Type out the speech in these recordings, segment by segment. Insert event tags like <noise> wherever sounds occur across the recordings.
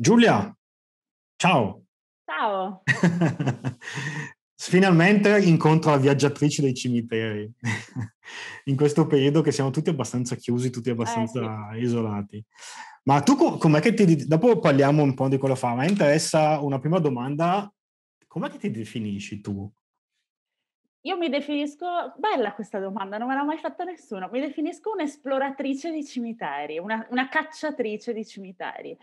Giulia, ciao. Ciao. <laughs> Finalmente incontro la viaggiatrice dei cimiteri, <laughs> in questo periodo che siamo tutti abbastanza chiusi, tutti abbastanza eh, sì. isolati. Ma tu com'è che ti... Dopo parliamo un po' di quello che fa, ma interessa una prima domanda. Com'è che ti definisci tu? Io mi definisco, bella questa domanda, non me l'ha mai fatta nessuno, mi definisco un'esploratrice di cimiteri, una, una cacciatrice di cimiteri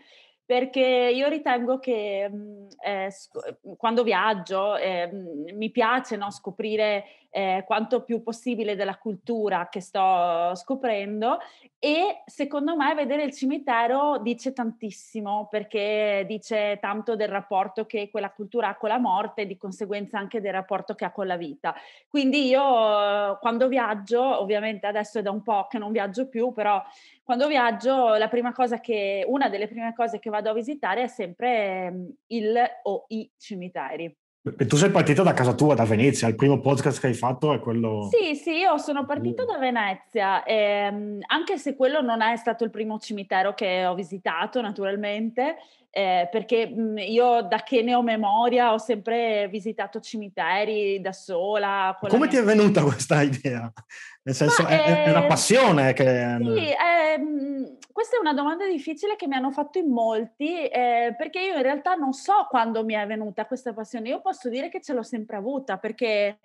perché io ritengo che mhmm, eh, sc- quando viaggio eh, mi piace no, scoprire eh, quanto più possibile della cultura che sto scoprendo e secondo me vedere il cimitero dice tantissimo perché dice tanto del rapporto che quella cultura ha con la morte e di conseguenza anche del rapporto che ha con la vita. Quindi io eh, quando viaggio, ovviamente adesso è da un po' che non viaggio più, però quando viaggio la prima cosa che, una delle prime cose che vado a visitare è sempre mm, il o i cimiteri. Perché tu sei partita da casa tua, da Venezia, il primo podcast che hai fatto è quello... Sì, sì, io sono partita uh. da Venezia, ehm, anche se quello non è stato il primo cimitero che ho visitato naturalmente, eh, perché mh, mhmm, io da che ne ho memoria ho sempre visitato cimiteri da sola. Come ti è venuta questa idea? Nel senso, è, è, una eh, passione che... Sì, è, ehm, questa è una domanda difficile che mi hanno fatto in molti, eh, perché io in realtà non so quando mi è venuta questa passione. Io posso dire che ce l'ho sempre avuta, perché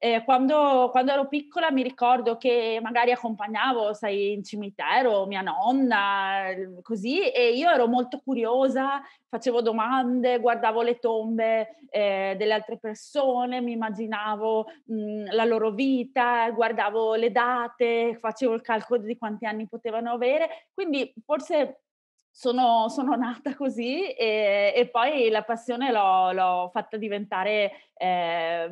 eh, quando, quando, ero piccola mi ricordo che magari accompagnavo, sai, in cimitero mia nonna, così, e io ero molto curiosa, facevo domande, guardavo le tombe eh, delle altre persone, mi immaginavo mh, mm, la loro vita, guardavo le date, facevo il calcolo di quanti anni potevano avere, quindi forse sono, sono, nata così e, e, poi la passione l'ho, l'ho fatta diventare eh,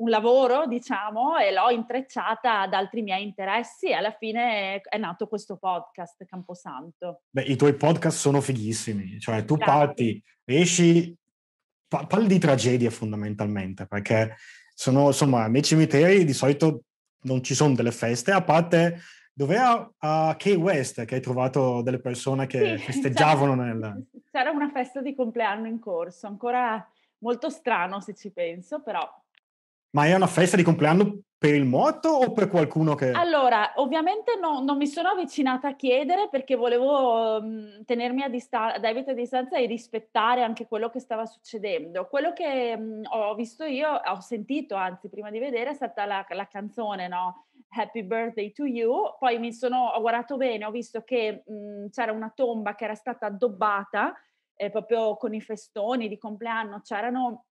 un lavoro, diciamo, e l'ho intrecciata ad altri miei interessi e alla fine è nato questo podcast Camposanto. Beh, i tuoi podcast sono fighissimi, cioè tu Grazie. parti, esci, pa- parli di tragedie fondamentalmente, perché sono, insomma, nei cimiteri di solito non ci sono delle feste, a parte dove a, a Key West che hai trovato delle persone che sì, <laughs> festeggiavano c'era, nel... C'era una festa di compleanno in corso, ancora molto strano se ci penso, però ma è una festa di compleanno per il morto o per qualcuno che... Allora, ovviamente no, non mi sono avvicinata a chiedere perché volevo mh, mhmm, tenermi a distan- da evita distanza e rispettare anche quello che stava succedendo. Quello che mh, mhmm, ho visto io, ho sentito anzi prima di vedere, è stata la, la canzone, no? Happy birthday to you. Poi mi sono, ho guardato bene, ho visto che mh, mhmm, c'era una tomba che era stata addobbata eh, proprio con i festoni di compleanno, c'erano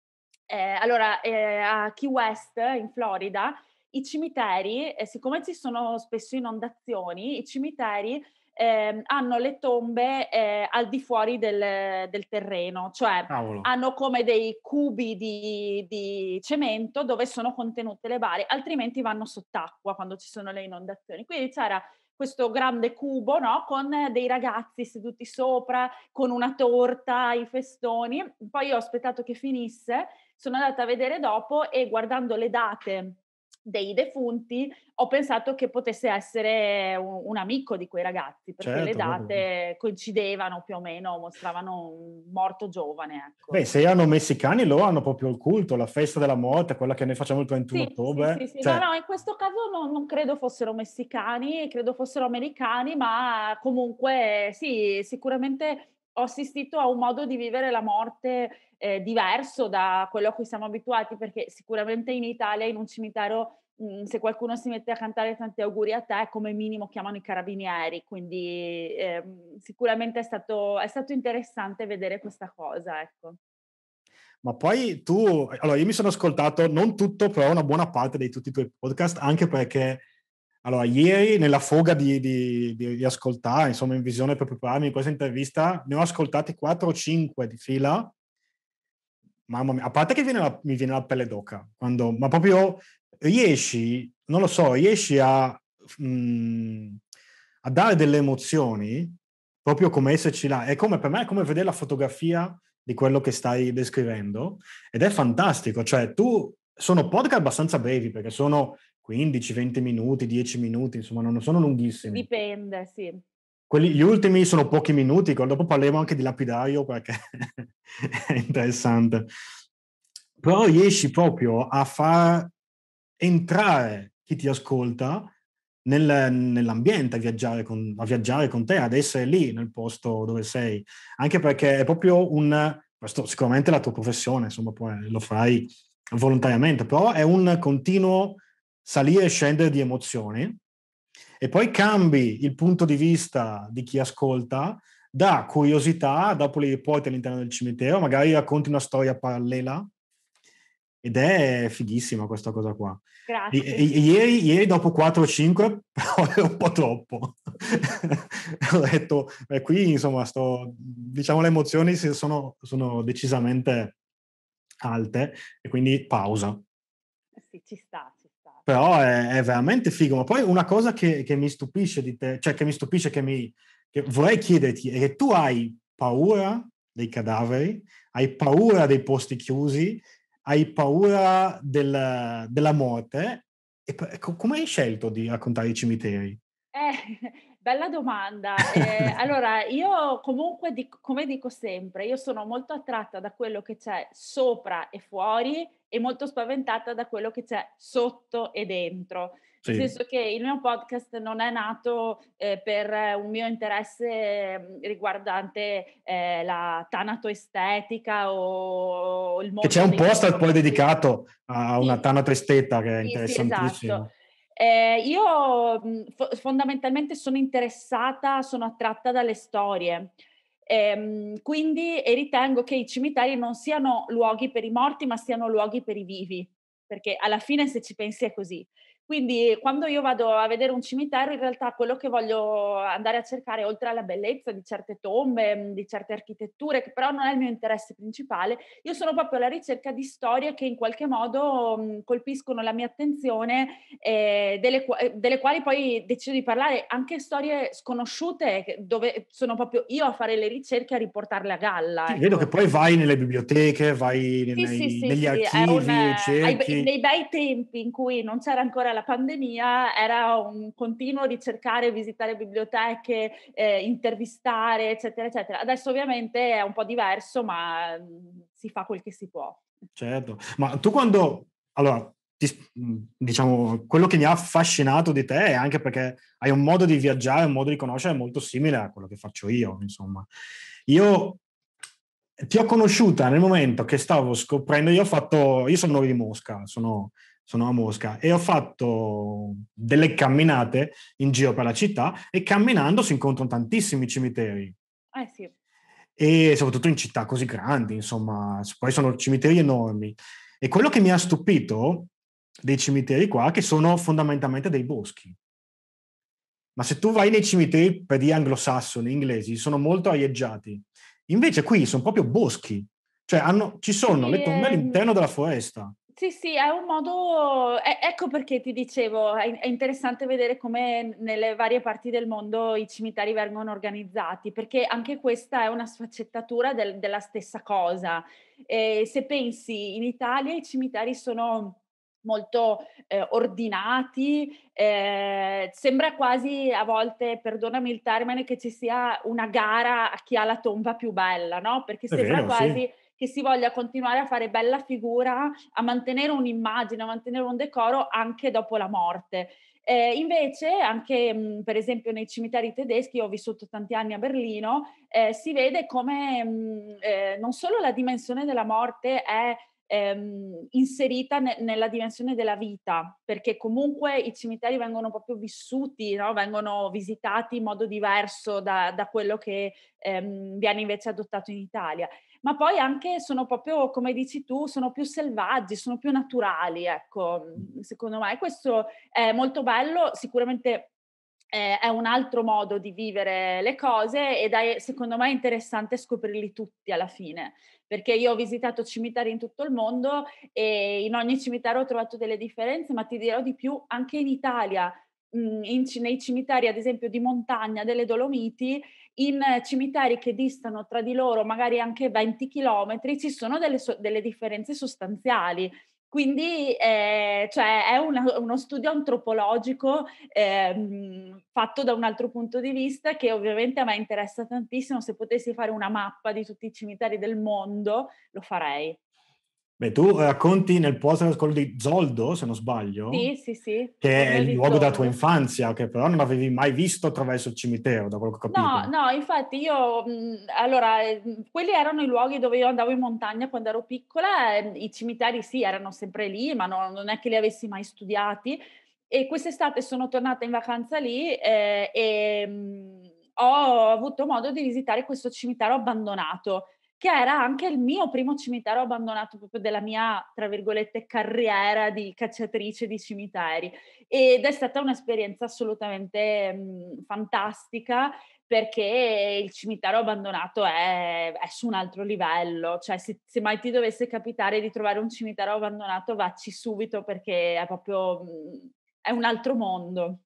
eh, allora, eh, a Key West, in Florida, i cimiteri, eh, siccome ci sono spesso inondazioni, i cimiteri ehm, hanno le tombe eh, al di fuori del, del terreno, cioè Cavolo. hanno come dei cubi di, di, cemento dove sono contenute le bare, altrimenti vanno sott'acqua quando ci sono le inondazioni. Quindi c'era questo grande cubo no? con dei ragazzi seduti sopra, con una torta, i festoni. Poi ho aspettato che finisse sono andata a vedere dopo e guardando le date dei defunti ho pensato che potesse essere un, un amico di quei ragazzi perché certo, le date proprio. coincidevano più o meno, mostravano un morto giovane. Ecco. Beh, se erano messicani loro hanno proprio il culto, la festa della morte, quella che noi facciamo il 21 sì, ottobre. Sì, sì, cioè... no, no, in questo caso non, non, credo fossero messicani, credo fossero americani, ma comunque sì, sicuramente ho assistito a un modo di vivere la morte eh, diverso da quello a cui siamo abituati, perché sicuramente in Italia in un cimitero mm, se qualcuno si mette a cantare tanti auguri a te, come minimo chiamano i carabinieri, quindi eh, sicuramente è stato, è stato interessante vedere questa cosa, ecco. Ma poi tu, allora io mi sono ascoltato non tutto, però una buona parte di tutti i tuoi podcast, anche perché allora, ieri nella foga di, di, di, di ascoltare, insomma, in visione per prepararmi questa intervista, ne ho ascoltati 4 o 5 di fila mamma mia, a parte che viene la, mi viene la pelle d'oca, quando, ma proprio riesci, non lo so, riesci a, mh, mm, a dare delle emozioni proprio come esserci là. È come per me, è come vedere la fotografia di quello che stai descrivendo ed è fantastico, cioè tu sono podcast abbastanza brevi perché sono 15, 20 minuti, 10 minuti, insomma non sono lunghissimi. Dipende, sì. Quelli, gli ultimi sono pochi minuti, dopo parliamo anche di lapidario perché <laughs> è interessante. Però riesci proprio a far entrare chi ti ascolta nel, nell'ambiente, a viaggiare, con, a viaggiare, con, te, ad essere lì nel posto dove sei. Anche perché è proprio un, questo sicuramente è la tua professione, insomma, poi lo fai volontariamente, però è un continuo salire e scendere di emozioni e poi cambi il punto di vista di chi ascolta da curiosità, dopo li riporti all'interno del cimitero, magari racconti una storia parallela ed è fighissima questa cosa qua. Grazie. I, i, ieri, ieri, dopo 4 o 5 <laughs> è un po' troppo. <laughs> Ho detto, beh, qui insomma, sto, diciamo le emozioni sono, sono decisamente alte e quindi pausa sì, ci sta, ci sta. Però è, è veramente figo. Ma poi una cosa che, che, mi stupisce di te, cioè che mi stupisce, che, mi, che vorrei chiederti, è che tu hai paura dei cadaveri, hai paura dei posti chiusi, hai paura del, della morte. E come hai scelto di raccontare i cimiteri? Eh, <laughs> Bella domanda. Eh, <laughs> allora, io comunque, dico, come dico sempre, io sono molto attratta da quello che c'è sopra e fuori e molto spaventata da quello che c'è sotto e dentro. Sì. Nel senso che il mio podcast non è nato eh, per un mio interesse mm, riguardante eh, la tanatoestetica o il mondo. Che c'è un post poi dedicato a una sì. tanatoesteta che è sì, interessantissimo. Sì, esatto. Eh, io mh, mm, fondamentalmente sono interessata, sono attratta dalle storie, Ehm, quindi e ritengo che i cimiteri non siano luoghi per i morti, ma siano luoghi per i vivi, perché alla fine se ci pensi è così. Quindi quando io vado a vedere un cimitero, in realtà quello che voglio andare a cercare, oltre alla bellezza di certe tombe, mm, di certe architetture, che però non è il mio interesse principale, io sono proprio alla ricerca di storie che in qualche modo mm, colpiscono la mia attenzione, eh, delle, eh, delle, quali poi decido di parlare, anche storie sconosciute, dove sono proprio io a fare le ricerche e a riportarle a galla. Sì, ecco. Vedo che poi vai nelle biblioteche, vai sì, nei, sì, negli archivi, un, ai, nei bei tempi in cui non c'era ancora la la pandemia era un continuo di cercare, visitare biblioteche, eh, intervistare, eccetera, eccetera. Adesso ovviamente è un po' diverso, ma mm, si fa quel che si può. Certo, ma tu quando... Allora, mm, diciamo, quello che mi ha affascinato di te è anche perché hai un modo di viaggiare, un modo di conoscere molto simile a quello che faccio io, insomma. Io ti ho conosciuta nel momento che stavo scoprendo, io ho fatto, io sono di Mosca, sono sono a Mosca e ho fatto delle camminate in giro per la città e camminando si incontrano tantissimi cimiteri. Eh sì. E soprattutto in città così grandi, insomma, poi sono cimiteri enormi. E quello che mi ha stupito dei cimiteri qua, è che sono fondamentalmente dei boschi. Ma se tu vai nei cimiteri per gli anglosassoni, inglesi, sono molto arieggiati. Invece qui sono proprio boschi, cioè hanno, ci sono e, le tombe ehm, all'interno della foresta. Sì, sì, è un modo, è, eh, ecco perché ti dicevo, è, è, interessante vedere come nelle varie parti del mondo i cimiteri vengono organizzati, perché anche questa è una sfaccettatura del, della stessa cosa. Eh, se pensi, in Italia i cimiteri sono molto eh, ordinati, eh, sembra quasi a volte, perdonami il termine, che ci sia una gara a chi ha la tomba più bella, no? Perché è sembra vero, quasi... Sì che si voglia continuare a fare bella figura, a mantenere un'immagine, a mantenere un decoro anche dopo la morte. Eh, invece, anche mh, mm, per esempio nei cimiteri tedeschi, ho vissuto tanti anni a Berlino, eh, si vede come mh, mm, eh, non solo la dimensione della morte è ehm, inserita ne- nella dimensione della vita, perché comunque i cimiteri vengono proprio vissuti, no? vengono visitati in modo diverso da, da quello che ehm, viene invece adottato in Italia ma poi anche sono proprio, come dici tu, sono più selvaggi, sono più naturali, ecco, mhmm, secondo me. Questo è molto bello, sicuramente eh, è un altro modo di vivere le cose ed è secondo me interessante scoprirli tutti alla fine, perché io ho visitato cimiteri in tutto il mondo e in ogni cimitero ho trovato delle differenze, ma ti dirò di più, anche in Italia Mhmm, in, nei cimiteri, ad esempio, di montagna delle Dolomiti, in cimiteri che distano tra di loro magari anche 20 km, ci sono delle, so- delle differenze sostanziali. Quindi eh, cioè è una, uno studio antropologico eh, fatto da un altro punto di vista che ovviamente a me interessa tantissimo. Se potessi fare una mappa di tutti i cimiteri del mondo, lo farei. Beh, tu racconti nel podcast quello di Zoldo, se non sbaglio. Sì, sì, sì. Che è il luogo della tua infanzia, che però non avevi mai visto attraverso il cimitero, da quello che ho capito. No, no, infatti io, mm, allora, ehm, quelli erano i luoghi dove io andavo in montagna quando ero piccola. Ehm, I cimiteri sì, erano sempre lì, ma no, non è che li avessi mai studiati. E quest'estate sono tornata in vacanza lì eh, e mm, ho avuto modo di visitare questo cimitero abbandonato che era anche il mio primo cimitero abbandonato proprio della mia, tra virgolette, carriera di cacciatrice di cimiteri. Ed è stata un'esperienza assolutamente mh, mm, fantastica perché il cimitero abbandonato è, è, su un altro livello, cioè se, se, mai ti dovesse capitare di trovare un cimitero abbandonato vacci subito perché è proprio mh, mm, è un altro mondo.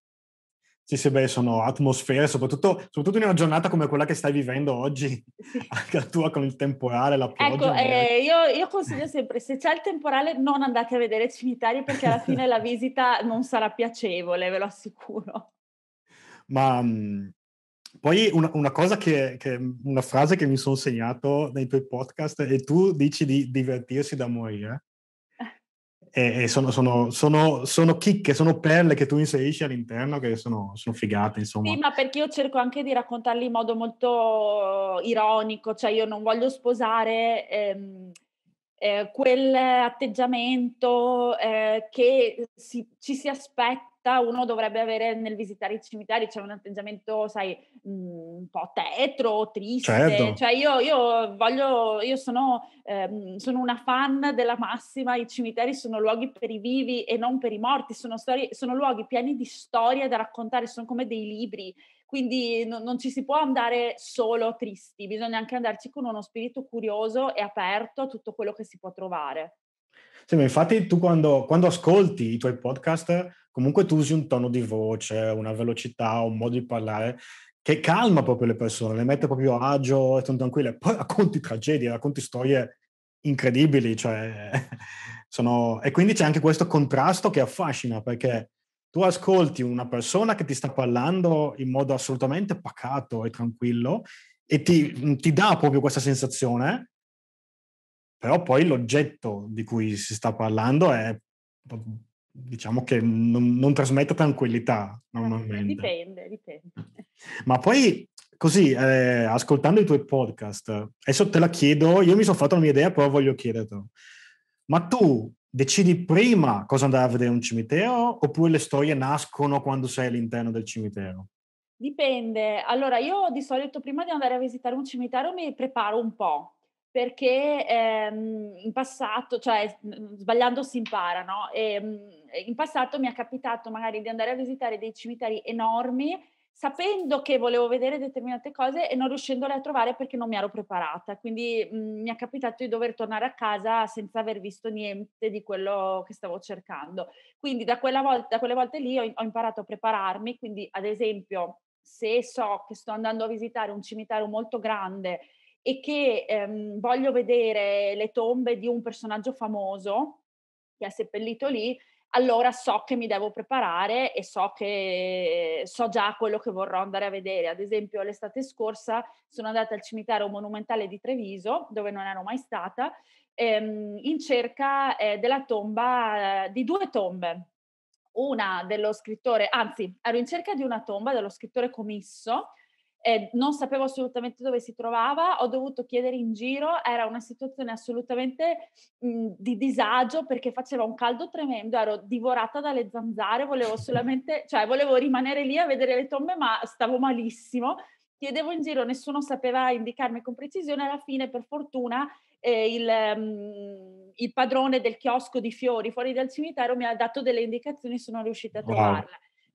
Sì, sì, beh, sono atmosfere, soprattutto, soprattutto, in una giornata come quella che stai vivendo oggi, <laughs> anche la tua con il temporale, la pioggia. Ecco, eh, io, io, consiglio sempre, se c'è il temporale non andate a vedere Cimitari perché alla fine la visita non sarà piacevole, ve lo assicuro. Ma mh, mm, poi una, una cosa che, che, una frase che mi sono segnato nei tuoi podcast, e tu dici di divertirsi da morire e, sono, sono, sono, sono, chicche, sono perle che tu inserisci all'interno che sono, figate, insomma. Sì, ma perché io cerco anche di raccontarli in modo molto ironico, cioè io non voglio sposare ehm, eh, quell'atteggiamento eh, che si, ci si aspetta realtà uno dovrebbe avere nel visitare i cimiteri, c'è un atteggiamento, sai, mm, un po' tetro, triste. Certo. Cioè io, io, voglio, io sono, ehm, sono, una fan della massima, i cimiteri sono luoghi per i vivi e non per i morti, sono, storie, sono luoghi pieni di storie da raccontare, sono come dei libri. Quindi no, non ci si può andare solo tristi, bisogna anche andarci con uno spirito curioso e aperto a tutto quello che si può trovare. Sì, infatti tu quando, quando, ascolti i tuoi podcast, comunque tu usi un tono di voce, una velocità, un modo di parlare che calma proprio le persone, le mette proprio a agio e sono tranquille. Poi racconti tragedie, racconti storie incredibili, cioè, <laughs> sono... e quindi c'è anche questo contrasto che affascina perché tu ascolti una persona che ti sta parlando in modo assolutamente pacato e tranquillo e ti, ti dà proprio questa sensazione però poi l'oggetto di cui si sta parlando è mhmm, diciamo che non, non trasmette tranquillità eh, normalmente. Dipende, dipende. Mm. Ma poi così, eh, ascoltando i tuoi podcast, adesso te la chiedo, io mi sono fatto la mia idea, però voglio chiederti, Ma tu decidi prima cosa andare a vedere un cimitero oppure le storie nascono quando sei all'interno del cimitero? Dipende. Allora, io di solito prima di andare a visitare un cimitero mi preparo un po', perché ehm, in passato, cioè mhmm, sbagliando si impara, no? E, ehm, in passato mi è capitato magari di andare a visitare dei cimiteri enormi sapendo che volevo vedere determinate cose e non riuscendole a trovare perché non mi ero preparata. Quindi mh, mhmm, mi è capitato di dover tornare a casa senza aver visto niente di quello che stavo cercando. Quindi da, volta, da quelle volte lì ho, ho imparato a prepararmi, quindi ad esempio se so che sto andando a visitare un cimitero molto grande e che ehm, voglio vedere le tombe di un personaggio famoso che è seppellito lì, allora so che mi devo preparare e so che so già quello che vorrò andare a vedere. Ad esempio, l'estate scorsa sono andata al cimitero monumentale di Treviso, dove non ero mai stata, ehm, in cerca eh, della tomba, eh, di due tombe. Una dello scrittore, anzi, ero in cerca di una tomba dello scrittore Comisso, eh, non sapevo assolutamente dove si trovava, ho dovuto chiedere in giro, era una situazione assolutamente mh, mhmm, di disagio perché faceva un caldo tremendo, ero divorata dalle zanzare, volevo solamente, <laughs> cioè volevo rimanere lì a vedere le tombe ma stavo malissimo. Chiedevo in giro, nessuno sapeva indicarmi con precisione, alla fine per fortuna eh, il, um, il, padrone del chiosco di fiori fuori dal cimitero mi ha dato delle indicazioni, sono riuscita a trovarla. Wow.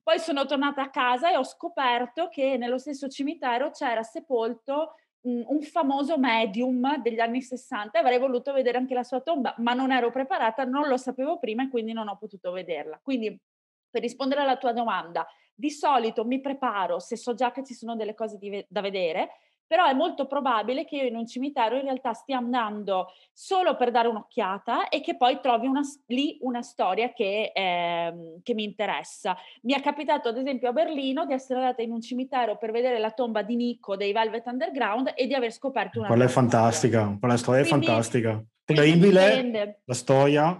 Poi sono tornata a casa e ho scoperto che nello stesso cimitero c'era sepolto mhmm, un famoso medium degli anni 60 avrei voluto vedere anche la sua tomba, ma non ero preparata, non lo sapevo prima e quindi non ho potuto vederla. Quindi per rispondere alla tua domanda, di solito mi preparo se so già che ci sono delle cose di, da vedere però è molto probabile che io in un cimitero in realtà stia andando solo per dare un'occhiata e che poi trovi una, lì una storia che, eh, che mi interessa. Mi è capitato ad esempio a Berlino di essere andata in un cimitero per vedere la tomba di Nico dei Velvet Underground e di aver scoperto una... Quella è fantastica, quella storia è fantastica. Terribile la storia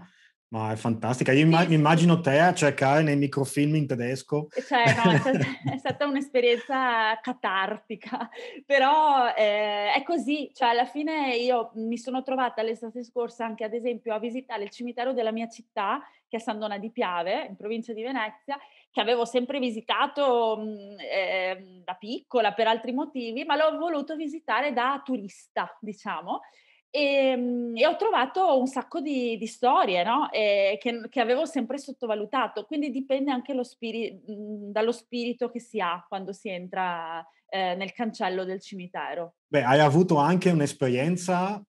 ma è fantastica. Io immag- sì, immagino te a cercare nei microfilm in tedesco. Cioè, no, è, stata, un'esperienza catartica, però eh, è così. Cioè, alla fine io mi sono trovata l'estate scorsa anche, ad esempio, a visitare il cimitero della mia città, che è Sandona di Piave, in provincia di Venezia, che avevo sempre visitato eh, da piccola per altri motivi, ma l'ho voluto visitare da turista, diciamo. E, ehm, e, ho trovato un sacco di, di storie no? e, ehm, che, che, avevo sempre sottovalutato, quindi dipende anche spiri, mhmm, dallo spirito che si ha quando si entra eh, nel cancello del cimitero. Beh, hai avuto anche un'esperienza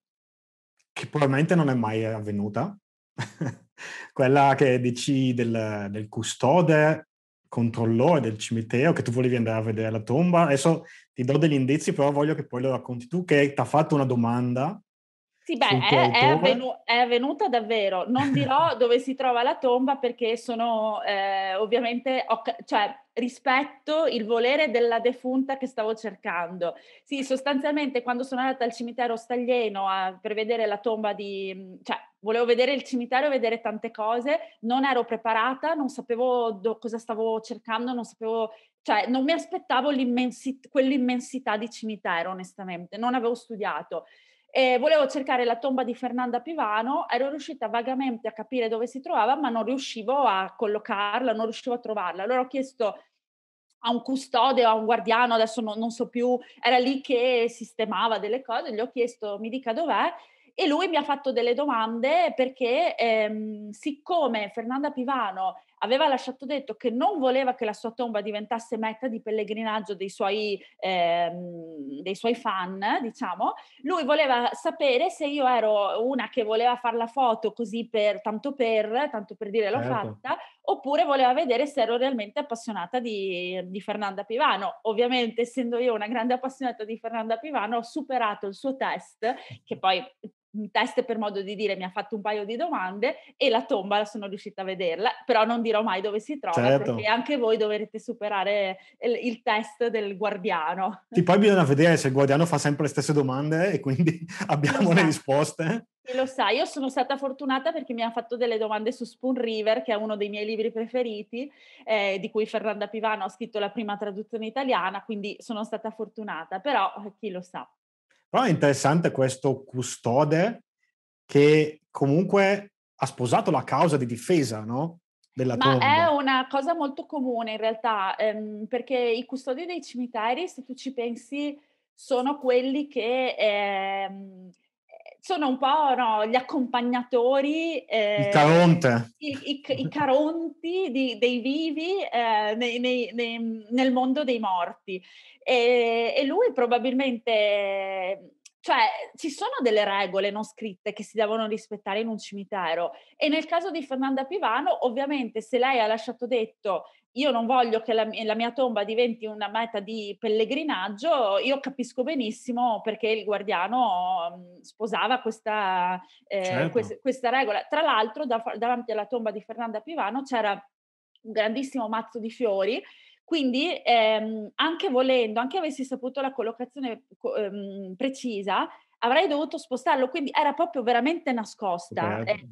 che probabilmente non è mai avvenuta, <laughs> quella che dici del, del custode controllore del cimitero che tu volevi andare a vedere la tomba. Adesso ti do degli indizi, però voglio che poi lo racconti tu, che ti ha fatto una domanda sì, beh, è, è, avvenu- è, avvenuta davvero. Non dirò dove si trova la tomba perché sono eh, ovviamente, ca- cioè, rispetto il volere della defunta che stavo cercando. Sì, sostanzialmente quando sono andata al cimitero staglieno a, per vedere la tomba di... Mm, cioè, volevo vedere il cimitero e vedere tante cose, non ero preparata, non sapevo do- cosa stavo cercando, non sapevo... Cioè, non mi aspettavo quell'immensità di cimitero, onestamente, non avevo studiato. E volevo cercare la tomba di Fernanda Pivano, ero riuscita vagamente a capire dove si trovava, ma non riuscivo a collocarla, non riuscivo a trovarla. Allora ho chiesto a un custode o a un guardiano, adesso non, non so più, era lì che sistemava delle cose, gli ho chiesto mi dica dov'è e lui mi ha fatto delle domande perché ehm, siccome Fernanda Pivano aveva lasciato detto che non voleva che la sua tomba diventasse meta di pellegrinaggio dei suoi, ehm, dei suoi fan, diciamo. Lui voleva sapere se io ero una che voleva fare la foto così per, tanto per, tanto per dire l'ho certo. fatta, oppure voleva vedere se ero realmente appassionata di, di Fernanda Pivano. Ovviamente, essendo io una grande appassionata di Fernanda Pivano, ho superato il suo test, che poi test per modo di dire mi ha fatto un paio di domande e la tomba sono riuscita a vederla, però non dirò mai dove si trova certo. perché anche voi dovrete superare eh, il, il test del guardiano. Sì, poi bisogna vedere se il guardiano fa sempre le stesse domande e quindi <laughs> abbiamo esatto. le risposte. E lo sai, io sono stata fortunata perché mi ha fatto delle domande su Spoon River, che è uno dei miei libri preferiti, eh, di cui Fernanda Pivano ha scritto la prima traduzione italiana, quindi sono stata fortunata, però eh, chi lo sa. Però è interessante questo custode che comunque ha sposato la causa di difesa, no? Della Ma tomba. è una cosa molto comune in realtà, ehm, perché i custodi dei cimiteri, se tu ci pensi, sono quelli che ehm, sono un po' no, gli accompagnatori, eh, i, i, i, caronti di, dei vivi eh, nei, nei, nei, nel mondo dei morti. E, e, lui probabilmente, cioè ci sono delle regole non scritte che si devono rispettare in un cimitero e nel caso di Fernanda Pivano, ovviamente se lei ha lasciato detto io non voglio che la, la, mia tomba diventi una meta di pellegrinaggio, io capisco benissimo perché il guardiano mm, sposava questa, eh, certo. questa, questa regola. Tra l'altro da, davanti alla tomba di Fernanda Pivano c'era un grandissimo mazzo di fiori, quindi ehm, anche volendo, anche avessi saputo la collocazione ehm, precisa, avrei dovuto spostarlo, quindi era proprio veramente nascosta. Eh,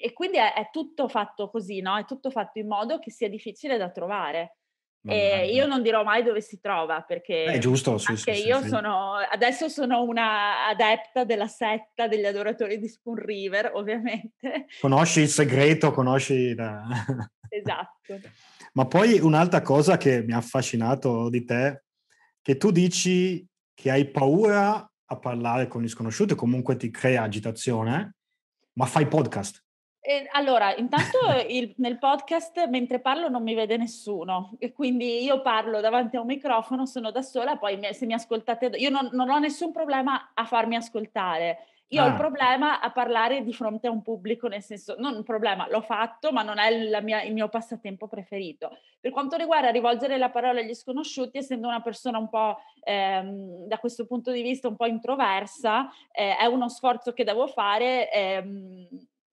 e quindi è, è, tutto fatto così, no? È tutto fatto in modo che sia difficile da trovare. Eh, io non dirò mai dove si trova perché è giusto, sì, anche sì, io sì. sono adesso sono una adepta della setta degli adoratori di Spoon River, ovviamente. Conosci il segreto, conosci la... <laughs> Esatto. Ma poi un'altra cosa che mi ha affascinato di te, che tu dici che hai paura a parlare con gli sconosciuti, comunque ti crea agitazione, ma fai podcast. Eh, allora, intanto <laughs> il, nel podcast mentre parlo non mi vede nessuno, e quindi io parlo davanti a un microfono, sono da sola, poi mi, se mi ascoltate, io non, non, ho nessun problema a farmi ascoltare. Io ah. ho il ah. problema a parlare di fronte a un pubblico, nel senso, non un problema, l'ho fatto, ma non è mia, il mio passatempo preferito. Per quanto riguarda rivolgere la parola agli sconosciuti, essendo una persona un po' ehm, da questo punto di vista un po' introversa, eh, è uno sforzo che devo fare. Ehm,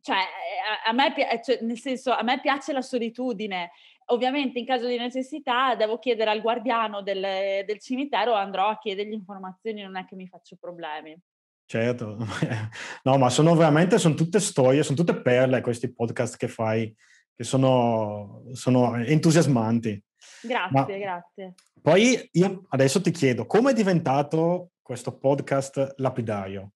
cioè, eh, a, me, eh, cioè, nel senso, a me piace la solitudine. Ovviamente in caso di necessità devo chiedere al guardiano del, del cimitero, andrò a chiedergli informazioni, non è che mi faccio problemi. Certo, <laughs> no, ma sono veramente, sono tutte storie, sono tutte perle questi podcast che fai, che sono, sono entusiasmanti. Grazie, ma grazie. Poi io adesso ti chiedo, come è diventato questo podcast lapidario?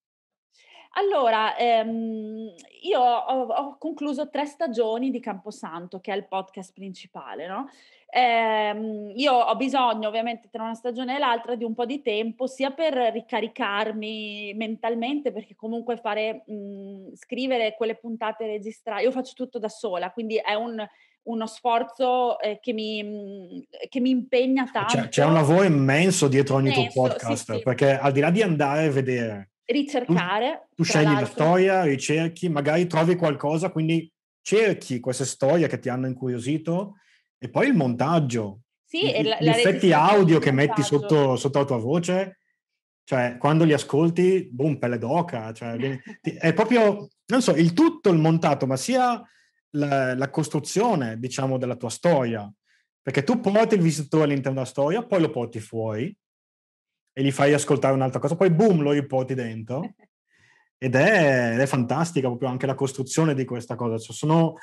Allora, ehm, io ho, ho, concluso tre stagioni di Camposanto, che è il podcast principale, no? ehm, io ho bisogno, ovviamente, tra una stagione e l'altra, di un po' di tempo, sia per ricaricarmi mentalmente, perché comunque fare, mh, mhmm, scrivere quelle puntate registrare io faccio tutto da sola, quindi è un, uno sforzo eh, che, mi, mhmm, che, mi, impegna tanto. Eh, c'è, c'è, un lavoro immenso dietro ogni immenso, tuo podcast, sì, sì. perché al di là di andare a vedere ricercare. Tu, tu scegli la storia, ricerchi, magari trovi qualcosa, quindi cerchi queste storie che ti hanno incuriosito e poi il montaggio. Sì, I, la, gli la effetti audio che montaggio. metti sotto, sotto, la tua voce, cioè quando li ascolti, boom, pelle d'oca, cioè, <laughs> è proprio, non so, il tutto il montato, ma sia la, la costruzione, diciamo, della tua storia, perché tu porti il visitatore all'interno della storia, poi lo porti fuori, e gli fai ascoltare un'altra cosa, poi boom, lo riporti dentro. <laughs> Ed è, è fantastica proprio anche la costruzione di questa cosa. Cioè sono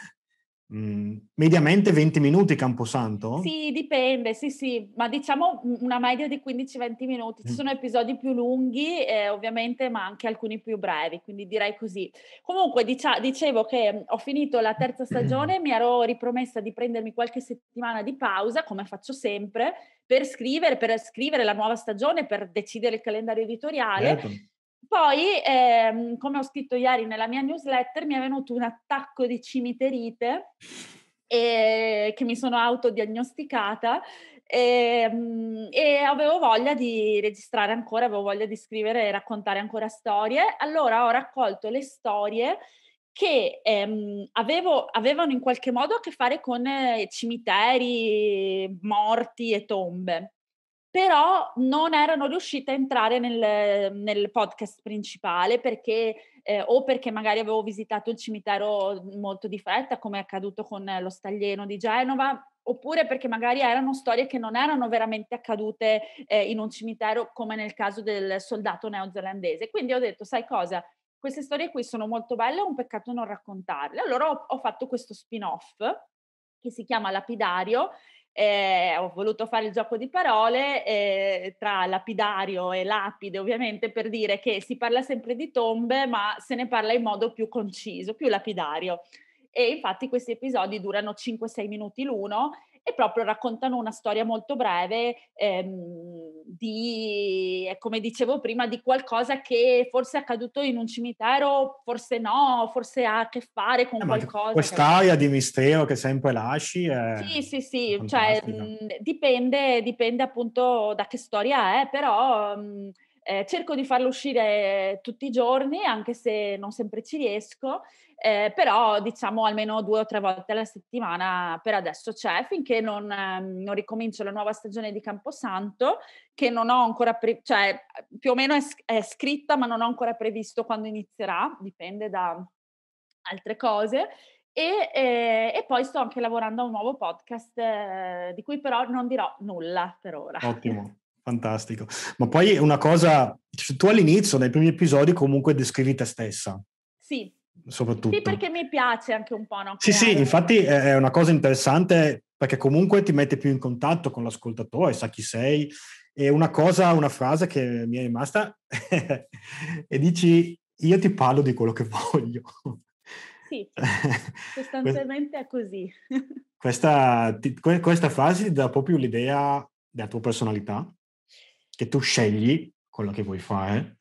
Mm, mediamente 20 minuti Camposanto? Sì, dipende, sì, sì, ma diciamo una media di 15-20 minuti. Ci mm. sono episodi più lunghi, eh, ovviamente, ma anche alcuni più brevi, quindi direi così. Comunque, dicia- dicevo che mm, ho finito la terza stagione, mi ero ripromessa di prendermi qualche settimana di pausa, come faccio sempre, per scrivere, per scrivere la nuova stagione, per decidere il calendario editoriale. Certo. Poi, ehm, come ho scritto ieri nella mia newsletter, mi è venuto un attacco di cimiterite e, eh, che mi sono autodiagnosticata e, ehm, e, avevo voglia di registrare ancora, avevo voglia di scrivere e raccontare ancora storie. Allora ho raccolto le storie che ehm, avevo, avevano in qualche modo a che fare con eh, cimiteri, morti e tombe però non erano riuscite a entrare nel, nel podcast principale perché, eh, o perché magari avevo visitato il cimitero molto di fretta, come è accaduto con lo staglieno di Genova, oppure perché magari erano storie che non erano veramente accadute eh, in un cimitero, come nel caso del soldato neozelandese. Quindi ho detto, sai cosa? Queste storie qui sono molto belle, è un peccato non raccontarle. Allora ho, ho fatto questo spin-off che si chiama Lapidario eh, ho voluto fare il gioco di parole eh, tra lapidario e lapide, ovviamente, per dire che si parla sempre di tombe, ma se ne parla in modo più conciso, più lapidario. E infatti questi episodi durano 5-6 minuti l'uno e proprio raccontano una storia molto breve ehm, di, eh, come dicevo prima, di qualcosa che forse è accaduto in un cimitero, forse no, forse ha a che fare con eh, qualcosa. Quest'aria di mistero che sempre lasci. È... Sì, sì, sì, cioè, mh, dipende, dipende appunto da che storia è, però... Mh, eh, cerco di farlo uscire tutti i giorni, anche se non sempre ci riesco, eh, però diciamo almeno due o tre volte alla settimana per adesso c'è, finché non, ehm, non ricomincio la nuova stagione di Camposanto, che non ho ancora, pre- cioè più o meno è, è scritta, ma non ho ancora previsto quando inizierà, dipende da altre cose. E, eh, e, poi sto anche lavorando a un nuovo podcast eh, di cui però non dirò nulla per ora. Ottimo. Fantastico. Ma poi una cosa, cioè, tu all'inizio, nei primi episodi, comunque descrivi te stessa. Sì. Soprattutto. Sì, perché mi piace anche un po', no? Sì, sì, infatti è una cosa interessante perché comunque ti mette più in contatto con l'ascoltatore, sa chi sei. E una cosa, una frase che mi è rimasta, e <laughs> dici, io ti parlo di quello che <laughs> voglio. Sì, <laughs> sostanzialmente è così. questa, questa frase ti dà proprio l'idea della tua personalità che tu scegli quello che vuoi fare?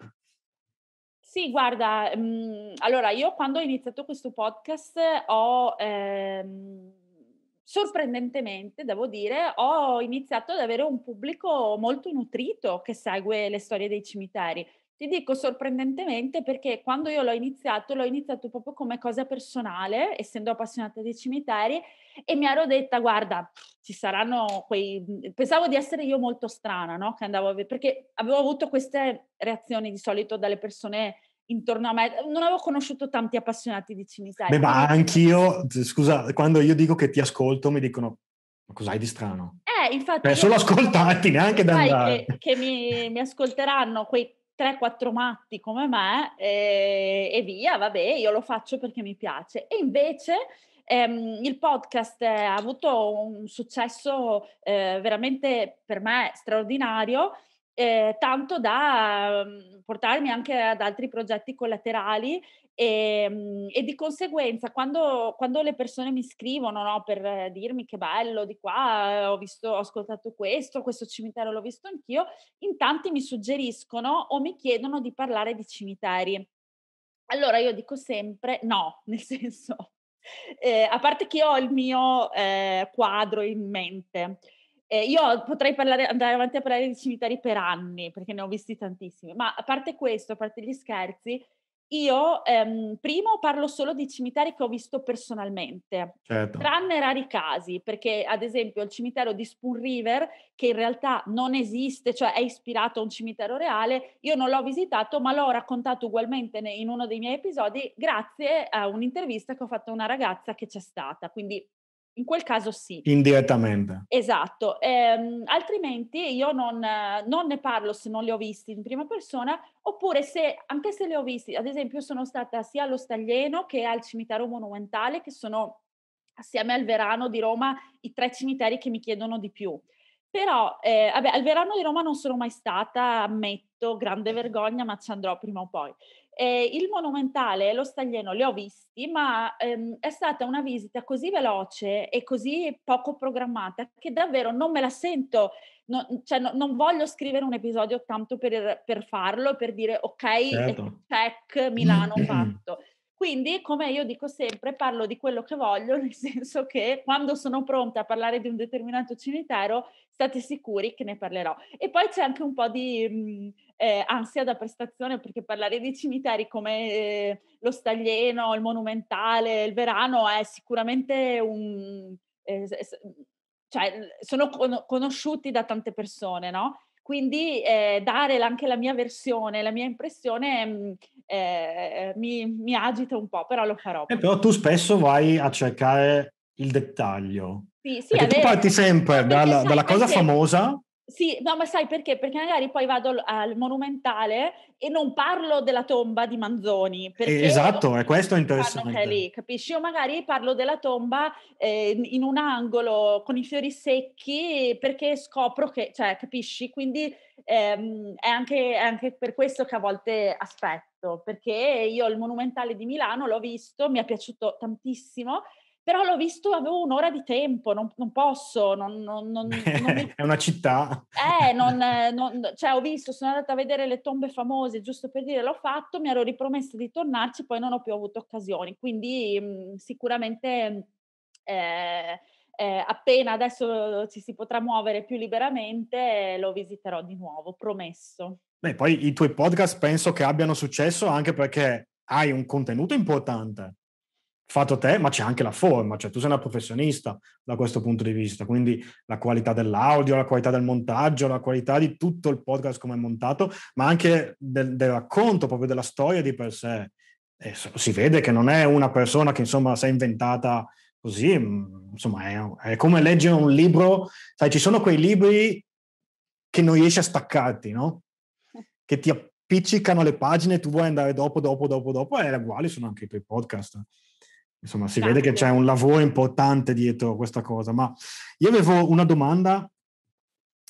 Sì, guarda, mh, mm, allora io quando ho iniziato questo podcast ho... Ehm, sorprendentemente, devo dire, ho iniziato ad avere un pubblico molto nutrito che segue le storie dei cimiteri. Ti dico sorprendentemente perché quando io l'ho iniziato, l'ho iniziato proprio come cosa personale, essendo appassionata di cimiteri, e mi ero detta, guarda, ci saranno quei... Pensavo di essere io molto strana, no? Che andavo a... Perché avevo avuto queste reazioni di solito dalle persone intorno a me. Non avevo conosciuto tanti appassionati di cimiteri. Beh, ma anch'io, scusa, quando io dico che ti ascolto, mi dicono, ma cos'hai di strano? Eh, infatti... Beh, cioè, solo ascoltarti, neanche da andare. Che, che mi, mi ascolteranno quei 3-4 matti come me eh, e via, vabbè, io lo faccio perché mi piace. E invece ehm, il podcast ha avuto un successo eh, veramente per me straordinario. Eh, tanto da um, portarmi anche ad altri progetti collaterali e, ehm, e di conseguenza, quando, quando, le persone mi scrivono no, per dirmi che bello di qua, ho, visto, ho ascoltato questo, questo cimitero l'ho visto anch'io, in tanti mi suggeriscono o mi chiedono di parlare di cimiteri. Allora io dico sempre no, <laughs> nel senso, eh, a parte che io ho il mio eh, quadro in mente. Eh, io potrei parlare, andare avanti a parlare di cimiteri per anni, perché ne ho visti tantissimi, ma a parte questo, a parte gli scherzi, io ehm, primo parlo solo di cimiteri che ho visto personalmente, certo. tranne rari casi, perché ad esempio il cimitero di Spoon River, che in realtà non esiste, cioè è ispirato a un cimitero reale, io non l'ho visitato, ma l'ho raccontato ugualmente in uno dei miei episodi grazie a un'intervista che ho fatto a una ragazza che c'è stata. Quindi in quel caso sì. Indirettamente. Esatto, ehm, altrimenti io non, non, ne parlo se non li ho visti in prima persona, oppure se, anche se li ho visti, ad esempio sono stata sia allo Staglieno che al Cimitero Monumentale, che sono assieme al Verano di Roma i tre cimiteri che mi chiedono di più. Però, eh, vabbè, al Verano di Roma non sono mai stata, ammetto, grande vergogna, ma ci andrò prima o poi. Eh, il Monumentale e lo Staglieno li ho visti, ma ehm, è stata una visita così veloce e così poco programmata che davvero non me la sento, no, cioè, no, non voglio scrivere un episodio tanto per, per farlo, per dire ok, certo. check, Milano fatto. Quindi, come io dico sempre, parlo di quello che voglio, nel senso che quando sono pronta a parlare di un determinato cimitero, state sicuri che ne parlerò. E poi c'è anche un po' di... Mh, mhmm, eh, ansia da prestazione perché parlare di cimiteri come eh, lo Staglieno, il Monumentale, il Verano è sicuramente un... Eh, cioè, sono con- conosciuti da tante persone, no? Quindi eh, dare anche la mia versione, la mia impressione mm, eh, mi, mi, agita un po', però lo farò. Eh, però tu spesso vai a cercare il dettaglio. Sì, sì, perché tu parti sempre dalla, dalla cosa famosa sì, no, ma sai perché? Perché magari poi vado al Monumentale e non parlo della tomba di Manzoni. Esatto, è questo interessante. Che è lì, capisci? Io magari parlo della tomba eh, in un angolo con i fiori secchi perché scopro che, cioè, capisci? Quindi ehm, è, anche, è anche per questo che a volte aspetto, perché io il Monumentale di Milano l'ho visto, mi è piaciuto tantissimo però l'ho visto, avevo un'ora di tempo, non, non posso, non, non, non <laughs> è una città. Eh, <laughs> cioè ho visto, sono andata a vedere le tombe famose, giusto per dire, l'ho fatto, mi ero ripromessa di tornarci, poi non ho più avuto occasioni, quindi mh, mm, sicuramente... Eh, eh, appena adesso ci si potrà muovere più liberamente, lo visiterò di nuovo, promesso. Beh, poi i tuoi podcast penso che abbiano successo anche perché hai un contenuto importante fatto te, ma c'è anche la forma, cioè tu sei una professionista da questo punto di vista, quindi la qualità dell'audio, la qualità del montaggio, la qualità di tutto il podcast come è montato, ma anche del, del racconto proprio della storia di per sé. E si vede che non è una persona che insomma si è inventata così, mm, insomma è, è come leggere un libro, sai ci sono quei libri che non riesci a staccarti, no? Che ti appiccicano le pagine, tu vuoi andare dopo, dopo, dopo, dopo, e uguali sono anche i tuoi podcast. Insomma, si Grazie. vede che certo. c'è un lavoro importante dietro questa cosa, ma io avevo una domanda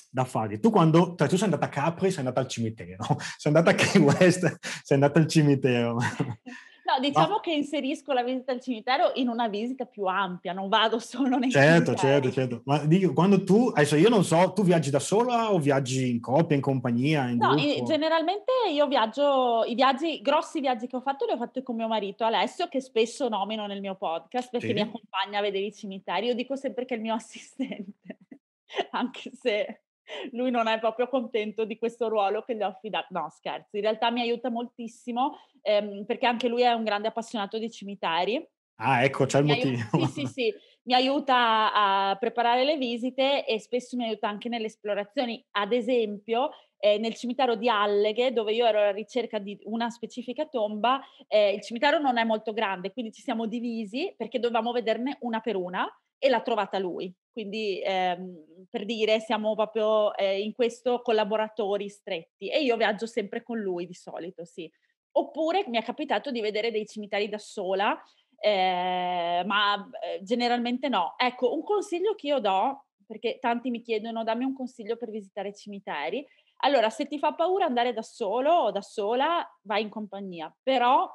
da fare. Tu quando, cioè, tu sei andata a Capri, sei andata al cimitero, <laughs> sei andata a Key West, sei andata al cimitero. <laughs> No, diciamo Ma... che inserisco la visita al cimitero in una visita più ampia, non vado <laughs> solo nel Certo, cimiteri. certo, certo. Ma dico, quando tu, adesso io non so, tu viaggi da sola o viaggi in coppia, in compagnia, in No, gruppo? generalmente io viaggio, i viaggi, grossi viaggi che ho fatto li ho fatti con mio marito Alessio, che spesso nomino nel mio podcast perché sì. mi accompagna a vedere i cimiteri. Io dico sempre che è il mio <laughs> assistente, anche se lui non è proprio contento di questo ruolo che gli ho affidato. No, scherzo, in realtà mi aiuta moltissimo ehm, perché anche lui è un grande appassionato di cimiteri. Ah, ecco, c'è il motivo. Aiuta, sì, sì, sì, mi aiuta a preparare le visite e spesso mi aiuta anche nelle esplorazioni. Ad esempio, eh, nel cimitero di Alleghe, dove io ero alla ricerca di una specifica tomba, eh, il cimitero non è molto grande, quindi ci siamo divisi perché dovevamo vederne una per una e l'ha trovata lui. Quindi ehm, per dire siamo proprio eh, in questo collaboratori stretti e io viaggio sempre con lui di solito, sì. Oppure mi è capitato di vedere dei cimiteri da sola, eh, ma eh, generalmente no. Ecco, un consiglio che io do, perché tanti mi chiedono dammi un consiglio per visitare cimiteri. Allora, se ti fa paura andare da solo o da sola, vai in compagnia, però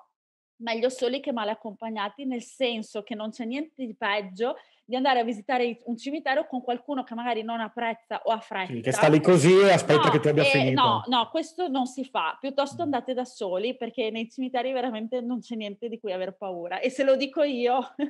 meglio soli che male accompagnati, nel senso che non c'è niente di peggio di andare a visitare un cimitero con qualcuno che magari non apprezza o affretta. Sì, che sta lì così e aspetta no, che tu abbia eh, finito. No, no, questo non si fa. Piuttosto andate da soli perché nei cimiteri veramente non c'è niente di cui aver paura. E se lo dico io... <laughs>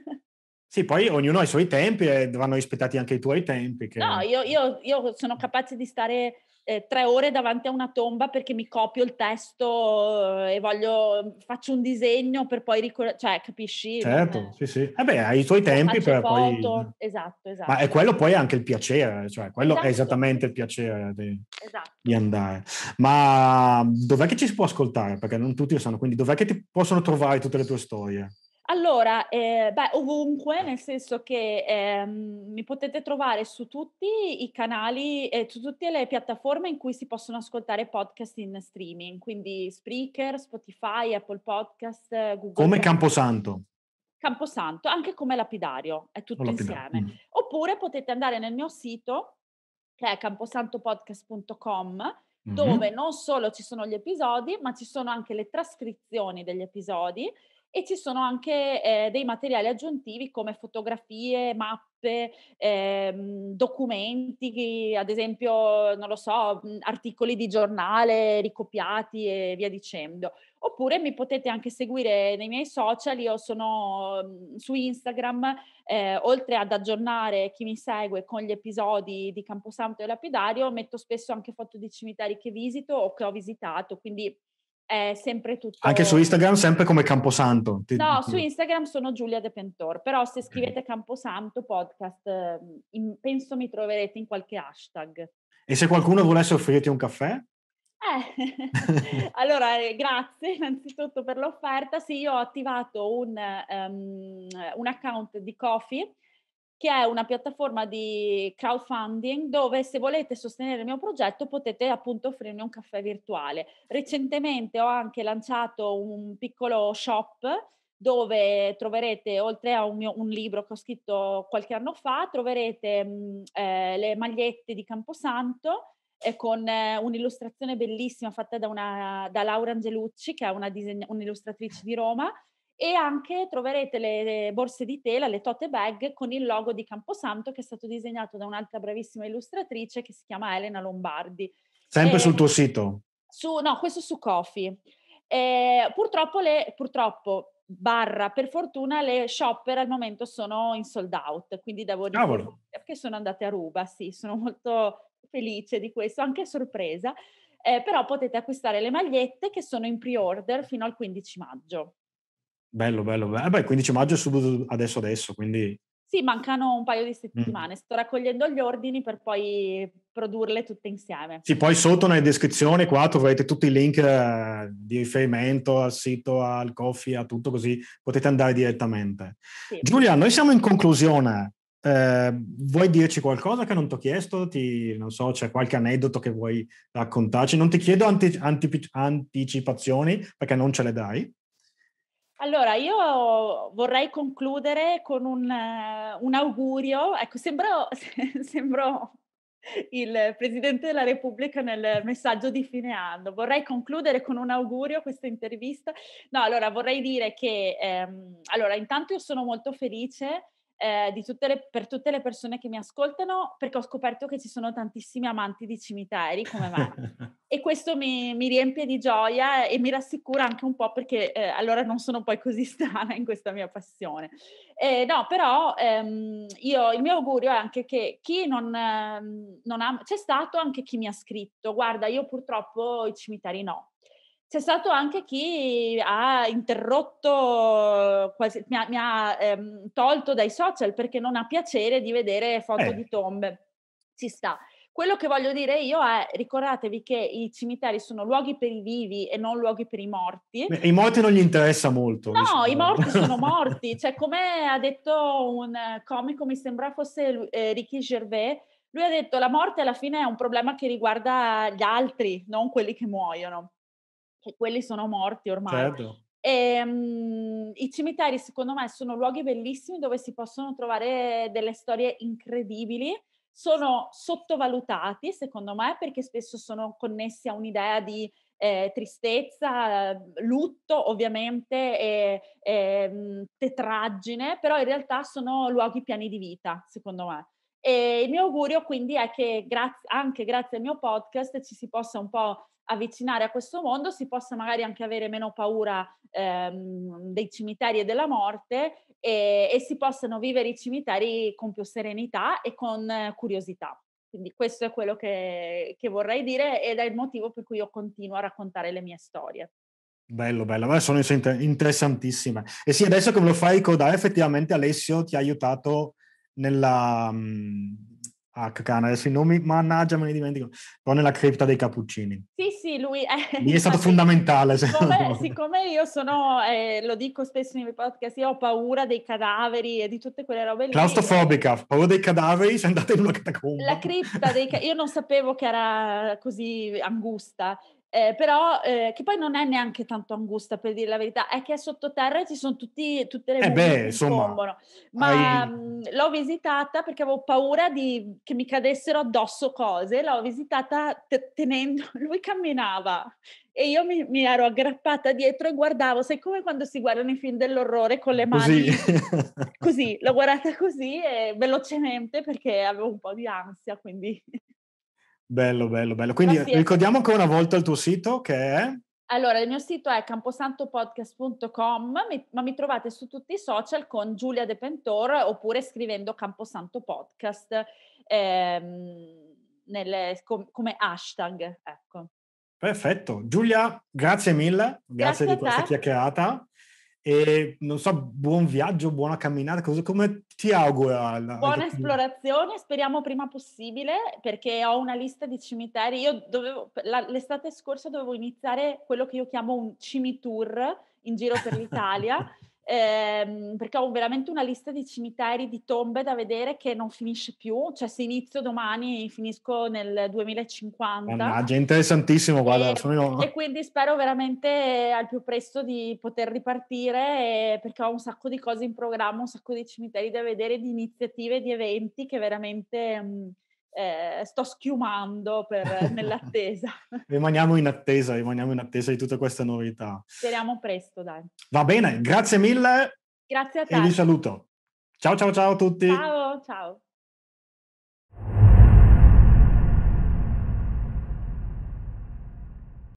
Sì, poi ognuno ha i suoi tempi e vanno rispettati anche i tuoi tempi. Che... No, io, io, io, sono capace di stare eh, tre ore davanti a una tomba perché mi copio il testo eh, e voglio, faccio un disegno per poi ricordare, cioè, capisci? Certo, non... Eh. sì, sì. Vabbè, eh hai i tuoi tempi per poi... Esatto, esatto. Ma è quello poi anche il piacere, cioè quello esatto. è esattamente il piacere di, esatto. di andare. Ma dov'è che ci si può ascoltare? Perché non tutti lo sanno, quindi dov'è che ti possono trovare tutte le tue storie? Allora, eh, beh, ovunque, nel senso che eh, mi potete trovare su tutti i canali, eh, su tutte le piattaforme in cui si possono ascoltare podcast in streaming, quindi Spreaker, Spotify, Apple Podcast, eh, Google. Come Camposanto. Camposanto, anche come lapidario, è tutto lapidario. insieme. Mm. Oppure potete andare nel mio sito, che è camposantopodcast.com, mm-hmm. dove non solo ci sono gli episodi, ma ci sono anche le trascrizioni degli episodi e ci sono anche eh, dei materiali aggiuntivi come fotografie, mappe, eh, documenti, ad esempio, non lo so, articoli di giornale ricopiati e via dicendo. Oppure mi potete anche seguire nei miei social, io sono su Instagram, eh, oltre ad aggiornare chi mi segue con gli episodi di Camposanto e Lapidario, metto spesso anche foto di cimiteri che visito o che ho visitato, quindi è sempre tutto... Anche su Instagram sempre come Camposanto. No, su Instagram sono Giulia De Pentor, però se scrivete Camposanto podcast ehm, in, penso mi troverete in qualche hashtag. E se qualcuno volesse offrirti un caffè? Eh. <laughs> allora, eh, grazie innanzitutto per l'offerta. Sì, io ho attivato un, um, un account di Coffee che è una piattaforma di crowdfunding dove se volete sostenere il mio progetto potete appunto offrirmi un caffè virtuale. Recentemente ho anche lanciato un piccolo shop dove troverete, oltre a un, mio, un libro che ho scritto qualche anno fa, troverete mh, mm, eh, le magliette di Camposanto eh, con eh, un'illustrazione bellissima fatta da, una, da, Laura Angelucci, che è disegna- un'illustratrice di Roma, e anche troverete le borse di tela, le tote bag con il logo di Camposanto che è stato disegnato da un'altra bravissima illustratrice che si chiama Elena Lombardi. Sempre e, sul ehm, tuo sito? Su, no, questo su Kofi. Eh, purtroppo, le, purtroppo, barra, per fortuna le shopper al momento sono in sold out, quindi devo dire Cavolo. che sono andate a ruba, sì, sono molto felice di questo, anche sorpresa. Eh, però potete acquistare le magliette che sono in pre-order fino al 15 maggio. Bello, bello, bello. Ah, beh, 15 maggio è subito adesso adesso, quindi... Sì, mancano un paio di settimane. Mm. Sto raccogliendo gli ordini per poi produrle tutte insieme. Sì, poi sotto nella descrizione qua troverete tutti i link eh, di riferimento al sito, al coffee, a tutto così potete andare direttamente. Sì. Giulia, noi siamo in conclusione. Eh, vuoi dirci qualcosa che non ti ho chiesto? Ti, non so, c'è qualche aneddoto che vuoi raccontarci? Non ti chiedo anti, anti, anticipazioni perché non ce le dai. Allora, io vorrei concludere con un, eh, un augurio. Ecco, sembro, <laughs> sembro il Presidente della Repubblica nel messaggio di fine anno. Vorrei concludere con un augurio questa intervista. No, allora vorrei dire che, ehm, allora, intanto io sono molto felice eh, tutte le, per tutte le persone che mi ascoltano, perché ho scoperto che ci sono tantissimi amanti di cimiteri come me. <laughs> e questo mi, mi, riempie di gioia e mi rassicura anche un po' perché eh, allora non sono poi così <laughs> strana in questa mia passione. Eh, no, però ehm, io, il mio augurio è anche che chi non, ehm, non ha... C'è stato anche chi mi ha scritto, guarda, io purtroppo i cimiteri no c'è stato anche chi ha interrotto, quasi, mi ha, mi ha ehm, tolto dai social perché non ha piacere di vedere foto eh. di tombe. Ci sta. Quello che voglio dire io è ricordatevi che i cimiteri sono luoghi per i vivi e non luoghi per i morti. I morti non gli interessa molto. No, i morti sono <laughs> morti. Cioè, come ha detto un comico, mi sembra fosse eh, Ricky Gervais, lui ha detto la morte alla fine è un problema che riguarda gli altri, non quelli che muoiono che quelli sono morti ormai. Certo. E, um, I cimiteri, secondo me, sono luoghi bellissimi dove si possono trovare delle storie incredibili. Sono sottovalutati, secondo me, perché spesso sono connessi a un'idea di eh, tristezza, ehm, lutto ovviamente e, e ehm, tetraggine, però in realtà sono luoghi pieni di vita, secondo me. E il mio augurio quindi è che grazie, anche grazie al mio podcast ci si possa un po' avvicinare a questo mondo, si possa magari anche avere meno paura ehm, dei cimiteri e della morte e, e, si possano vivere i cimiteri con più serenità e con eh, curiosità. Quindi questo è quello che, che vorrei dire ed è il motivo per cui io continuo a raccontare le mie storie. Bello, bello, Beh, sono interessantissime. E sì, adesso che me lo fai ricordare, effettivamente Alessio ti ha aiutato nella, mm, Ah, cacana, adesso i nomi, mannaggia, me ne dimentico. Però nella cripta dei cappuccini. Sì, sì, lui è... Lì è stato fondamentale. Siccome, siccome io sono, eh, lo dico spesso nei miei podcast, io ho paura dei cadaveri e di tutte quelle robe lì. Claustrofobica, paura dei cadaveri, se andate in una catacomba. La cripta dei... io non sapevo che era così angusta eh, però eh, che poi non è neanche tanto angusta per dire la verità, è che è sottoterra e ci sono tutti, tutte le eh che insomma, Ma hai... Mm, l'ho visitata perché avevo paura di, che mi cadessero addosso cose, l'ho visitata tenendo, <laughs> lui camminava e io mi, mi, ero aggrappata dietro e guardavo, sai come quando si guardano i film dell'orrore con le mani? Così, <laughs> così l'ho guardata così e velocemente perché avevo un po' di ansia, quindi... Bello, bello, bello. Quindi sì, eh, ricordiamo ancora una volta il tuo sito che è... Allora, il mio sito è camposantopodcast.com, ma mi trovate su tutti i social con Giulia De Pentor oppure scrivendo Camposanto Podcast ehm, nelle, com, come hashtag. Ecco. Perfetto. Giulia, grazie mille. Grazie, grazie di questa chiacchierata e non so, buon viaggio, buona camminata, cosa, come ti auguro? La... buona esplorazione, speriamo prima possibile, perché ho una lista di cimiteri. Io dovevo, la, l'estate scorsa dovevo iniziare quello che io chiamo un cimitour in giro per l'Italia <laughs> ehm, perché ho veramente una lista di cimiteri, di tombe da vedere che non finisce più, cioè se inizio domani finisco nel 2050. Eh, Mannaggia, interessantissimo, guarda. E, io... e quindi spero veramente al più presto di poter ripartire eh, perché ho un sacco di cose in programma, un sacco di cimiteri da vedere, di iniziative, di eventi che veramente... Mh, mm, eh, sto schiumando per, eh, nell'attesa. <laughs> rimaniamo in attesa, rimaniamo in attesa di tutte queste novità. Speriamo presto, dai. Va bene, grazie mille. Grazie a te. E vi saluto. Ciao ciao ciao a tutti. Ciao ciao.